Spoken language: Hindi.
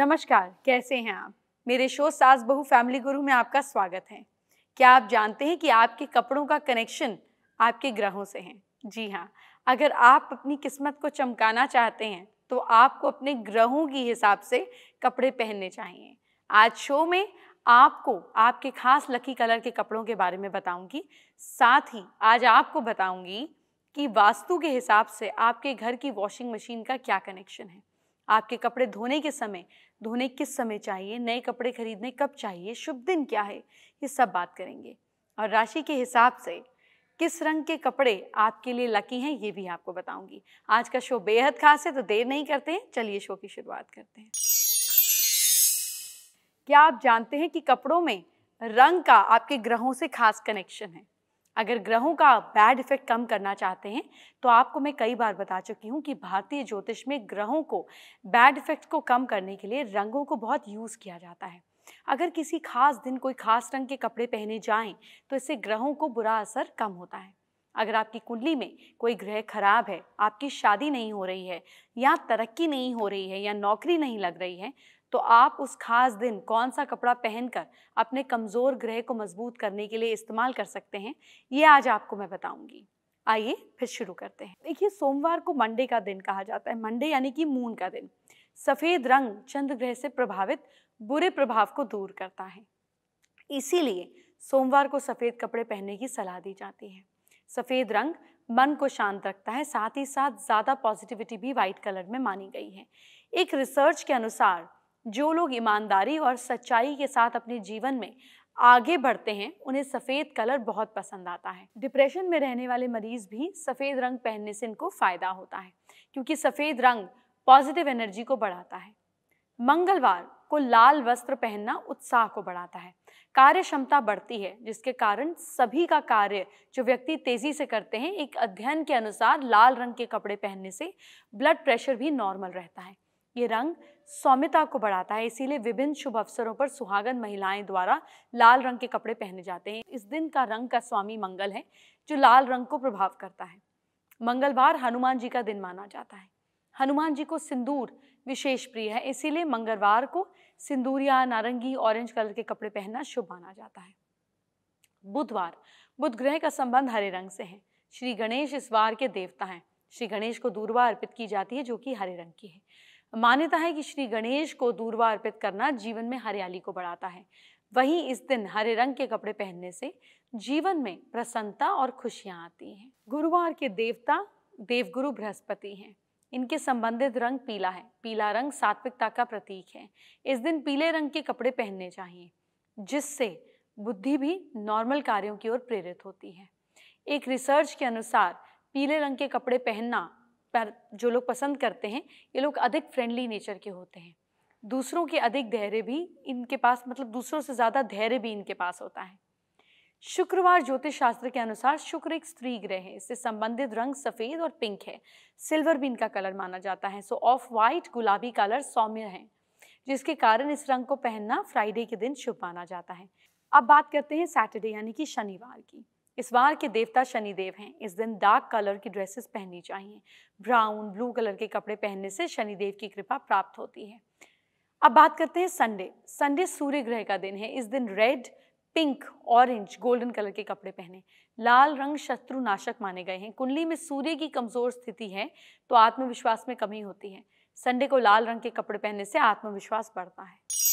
नमस्कार कैसे हैं आप मेरे शो सास बहु फैमिली गुरु में आपका स्वागत है क्या आप जानते हैं कि आपके कपड़ों का कनेक्शन आपके ग्रहों से है जी हाँ अगर आप अपनी किस्मत को चमकाना चाहते हैं तो आपको अपने ग्रहों के हिसाब से कपड़े पहनने चाहिए आज शो में आपको आपके खास लकी कलर के कपड़ों के बारे में बताऊंगी साथ ही आज आपको बताऊंगी कि वास्तु के हिसाब से आपके घर की वॉशिंग मशीन का क्या कनेक्शन है आपके कपड़े धोने के समय धोने किस समय चाहिए नए कपड़े खरीदने कब चाहिए शुभ दिन क्या है ये सब बात करेंगे और राशि के हिसाब से किस रंग के कपड़े आपके लिए लकी हैं ये भी आपको बताऊंगी आज का शो बेहद खास है तो देर नहीं करते हैं चलिए शो की शुरुआत करते हैं क्या आप जानते हैं कि कपड़ों में रंग का आपके ग्रहों से खास कनेक्शन है अगर ग्रहों का बैड इफेक्ट कम करना चाहते हैं तो आपको मैं कई बार बता चुकी हूँ कि भारतीय ज्योतिष में ग्रहों को बैड इफेक्ट को कम करने के लिए रंगों को बहुत यूज़ किया जाता है अगर किसी खास दिन कोई खास रंग के कपड़े पहने जाएं तो इससे ग्रहों को बुरा असर कम होता है अगर आपकी कुंडली में कोई ग्रह खराब है आपकी शादी नहीं हो रही है या तरक्की नहीं हो रही है या नौकरी नहीं लग रही है तो आप उस खास दिन कौन सा कपड़ा पहनकर अपने कमज़ोर ग्रह को मजबूत करने के लिए इस्तेमाल कर सकते हैं ये आज आपको मैं बताऊंगी आइए फिर शुरू करते हैं देखिए सोमवार को मंडे का दिन कहा जाता है मंडे यानी कि मून का दिन सफ़ेद रंग चंद्र ग्रह से प्रभावित बुरे प्रभाव को दूर करता है इसीलिए सोमवार को सफ़ेद कपड़े पहनने की सलाह दी जाती है सफ़ेद रंग मन को शांत रखता है साथ ही साथ ज़्यादा पॉजिटिविटी भी व्हाइट कलर में मानी गई है एक रिसर्च के अनुसार जो लोग ईमानदारी और सच्चाई के साथ अपने जीवन में आगे बढ़ते हैं उन्हें सफ़ेद कलर बहुत पसंद आता है डिप्रेशन में रहने वाले मरीज़ भी सफ़ेद रंग पहनने से इनको फ़ायदा होता है क्योंकि सफ़ेद रंग पॉजिटिव एनर्जी को बढ़ाता है मंगलवार को लाल वस्त्र पहनना उत्साह को बढ़ाता है कार्य क्षमता बढ़ती है जिसके कारण सभी का कार्य जो व्यक्ति तेजी से करते हैं एक अध्ययन के अनुसार लाल रंग के कपड़े पहनने से ब्लड प्रेशर भी नॉर्मल रहता है ये रंग सौम्यता को बढ़ाता है इसीलिए विभिन्न शुभ अवसरों पर सुहागन महिलाएं द्वारा लाल रंग के कपड़े पहने जाते हैं इस दिन का रंग का स्वामी मंगल है जो लाल रंग को प्रभाव करता है मंगलवार हनुमान जी का दिन माना जाता है हनुमान जी को सिंदूर विशेष प्रिय है इसीलिए मंगलवार को सिंदूरिया नारंगी ऑरेंज कलर के कपड़े पहनना शुभ माना जाता है बुधवार बुध ग्रह का संबंध हरे रंग से है श्री गणेश इस वार के देवता हैं श्री गणेश को दूरवा अर्पित की जाती है जो कि हरे रंग की है मान्यता है कि श्री गणेश को दूरवा अर्पित करना जीवन में हरियाली को बढ़ाता है वहीं इस दिन हरे रंग के कपड़े पहनने से जीवन में प्रसन्नता और खुशियां आती हैं गुरुवार के देवता देवगुरु बृहस्पति हैं इनके संबंधित रंग पीला है पीला रंग सात्विकता का प्रतीक है इस दिन पीले रंग के कपड़े पहनने चाहिए जिससे बुद्धि भी नॉर्मल कार्यों की ओर प्रेरित होती है एक रिसर्च के अनुसार पीले रंग के कपड़े पहनना जो लोग पसंद करते हैं ये लोग अधिक फ्रेंडली नेचर के होते हैं दूसरों के अधिक धैर्य भी इनके पास मतलब दूसरों से ज़्यादा धैर्य भी इनके पास होता है शुक्रवार ज्योतिष शास्त्र के अनुसार शुक्र एक स्त्री ग्रह है इससे संबंधित रंग सफ़ेद और पिंक है सिल्वर भी इनका कलर माना जाता है सो ऑफ वाइट गुलाबी कलर सौम्य है जिसके कारण इस रंग को पहनना फ्राइडे के दिन शुभ माना जाता है अब बात करते हैं सैटरडे यानी कि शनिवार की इस बार के देवता शनिदेव हैं इस दिन डार्क कलर की ड्रेसेस पहननी चाहिए ब्राउन ब्लू कलर के कपड़े पहनने से शनिदेव की कृपा प्राप्त होती है अब बात करते हैं संडे संडे सूर्य ग्रह का दिन है इस दिन red pink orange golden colour के कपड़े पहने लाल रंग शत्रु नाशक माने गए हैं कुंडली में सूर्य की कमजोर स्थिति है तो आत्मविश्वास में कमी होती है संडे को लाल रंग के कपड़े पहनने से आत्मविश्वास बढ़ता है